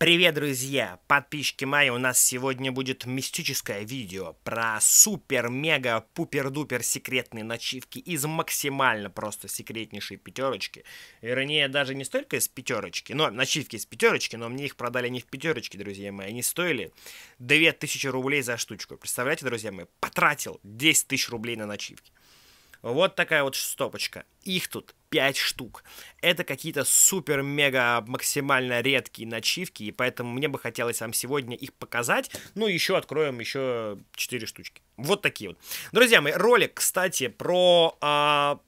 Привет, друзья! Подписчики мои, у нас сегодня будет мистическое видео про супер-мега-пупер-дупер секретные начивки из максимально просто секретнейшей пятерочки. Вернее, даже не столько из пятерочки, но начивки из пятерочки, но мне их продали не в пятерочке, друзья мои. Они стоили 2000 рублей за штучку. Представляете, друзья мои, потратил 10 тысяч рублей на начивки. Вот такая вот стопочка. Их тут 5 штук. Это какие-то супер-мега максимально редкие начивки, и поэтому мне бы хотелось вам сегодня их показать. Ну, еще откроем еще 4 штучки. Вот такие вот. Друзья мои, ролик, кстати, про... А,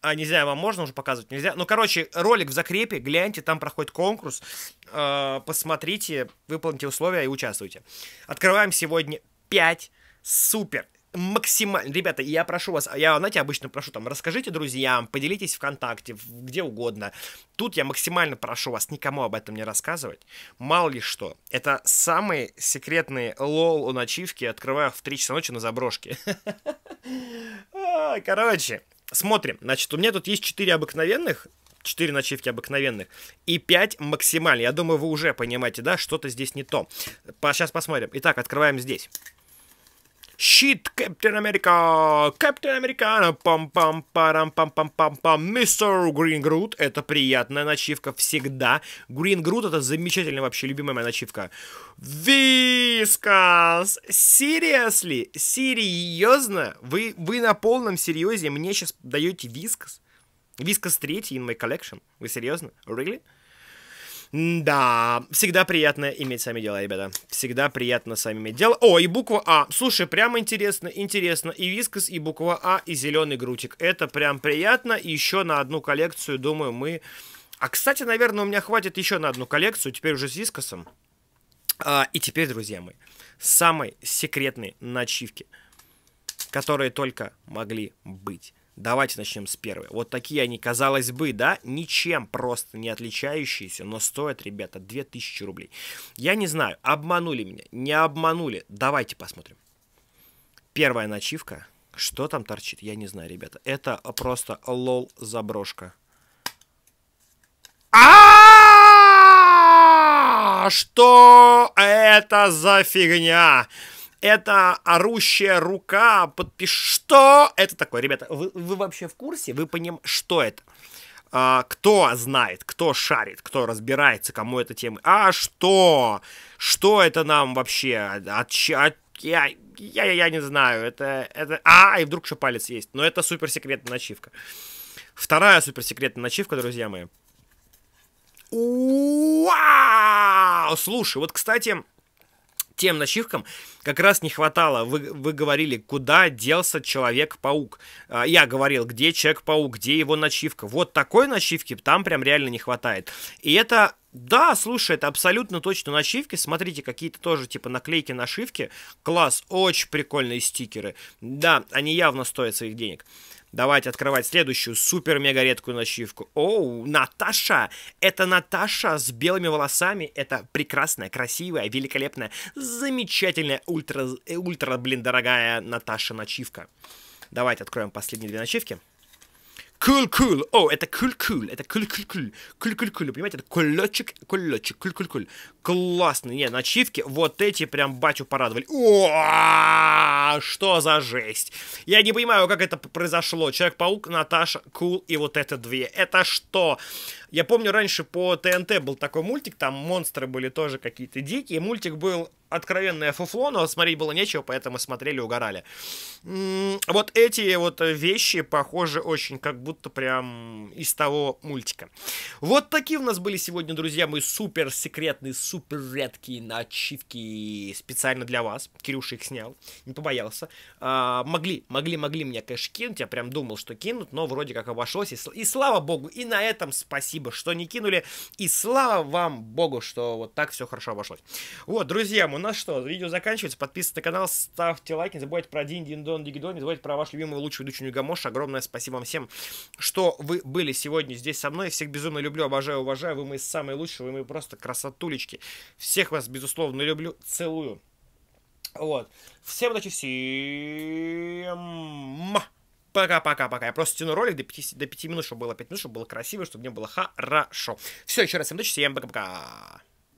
а не знаю, вам можно уже показывать, нельзя. Ну, короче, ролик в закрепе, гляньте, там проходит конкурс. А, посмотрите, выполните условия и участвуйте. Открываем сегодня 5 супер максимально... Ребята, я прошу вас, я, знаете, обычно прошу там, расскажите друзьям, поделитесь ВКонтакте, где угодно. Тут я максимально прошу вас никому об этом не рассказывать. Мало ли что. Это самые секретные лол у начивки открываю в 3 часа ночи на заброшке. Короче, смотрим. Значит, у меня тут есть 4 обыкновенных, 4 начивки обыкновенных и 5 максимально. Я думаю, вы уже понимаете, да, что-то здесь не то. По, сейчас посмотрим. Итак, открываем здесь. Щит Captain Америка, Captain Americana, пам пам парам пам пам пам пам Мистер Грин Грут, это приятная начивка всегда. Грин Грут это замечательная вообще любимая моя начивка. Вискас, seriously, серьезно, вы вы на полном серьезе мне сейчас даете вискас? Вискас третий in my collection, вы серьезно? Really? Да, всегда приятно иметь сами дела, ребята. Всегда приятно сами иметь дело. О, и буква А. Слушай, прям интересно, интересно. И вискос, и буква А, и зеленый грутик. Это прям приятно. И еще на одну коллекцию, думаю, мы... А, кстати, наверное, у меня хватит еще на одну коллекцию, теперь уже с вискосом. А, и теперь, друзья мои, самые секретные начивки, которые только могли быть. Давайте начнем с первой. Вот такие они, казалось бы, да, ничем просто не отличающиеся, но стоят, ребята, 2000 рублей. Я не знаю, обманули меня, не обманули. Давайте посмотрим. Первая начивка. Что там торчит, я не знаю, ребята. Это просто лол заброшка. А что это за фигня? это орущая рука, подпиш... Что это такое, ребята? Вы, вы вообще в курсе? Вы поним... Что это? А, кто знает, кто шарит, кто разбирается, кому эта тема... А что? Что это нам вообще? От... От... Я... Я, я не знаю, это, это... А, и вдруг еще палец есть. Но это суперсекретная начивка. Вторая суперсекретная начивка, друзья мои. Вау! Слушай, вот, кстати, тем нашивкам как раз не хватало. Вы, вы говорили, куда делся Человек-паук. А, я говорил, где Человек-паук, где его начивка. Вот такой начивки там прям реально не хватает. И это да, слушай, это абсолютно точно нашивки. Смотрите, какие-то тоже типа наклейки, нашивки. Класс, очень прикольные стикеры. Да, они явно стоят своих денег. Давайте открывать следующую супер-мега-редкую ночивку. Оу, Наташа! Это Наташа с белыми волосами. Это прекрасная, красивая, великолепная, замечательная, ультра, э, ультра блин, дорогая Наташа начивка. Давайте откроем последние две начивки. Кул, кул, О, это кул, кул, Это кул, кул, кул, кул, кул. cool. Понимаете, это кулечек, кулечек, кул, кул, кул. Классно. Не, начивки вот эти прям батю порадовали. О, что за жесть. Я не понимаю, как это произошло. Человек-паук, Наташа, Кул cool, и вот это две. Это что? Я помню, раньше по ТНТ был такой мультик, там монстры были тоже какие-то дикие. Мультик был откровенное фуфло, но смотреть было нечего, поэтому смотрели, угорали. Вот эти вот вещи похожи очень, как будто прям из того мультика. Вот такие у нас были сегодня, друзья мои, супер секретные, супер редкие начивки специально для вас. Кирюша их снял, не побоялся. А, могли, могли, могли меня, конечно, кинуть, я прям думал, что кинут, но вроде как обошлось. И, и слава богу, и на этом спасибо спасибо, что не кинули. И слава вам, Богу, что вот так все хорошо обошлось. Вот, друзья, у ну нас что, видео заканчивается. Подписывайтесь на канал, ставьте лайки, не забывайте про Дин Дин Дон Диги не забывайте про вашу любимую лучшую ведущую Гамош. Огромное спасибо вам всем, что вы были сегодня здесь со мной. Всех безумно люблю, обожаю, уважаю. Вы мои самые лучшие, вы мои просто красотулечки. Всех вас, безусловно, люблю, целую. Вот. Всем удачи, всем Пока-пока-пока. Я просто тяну ролик до 5, до 5 минут, чтобы было 5 минут, чтобы было красиво, чтобы мне было хорошо. Все, еще раз всем удачи, всем пока-пока.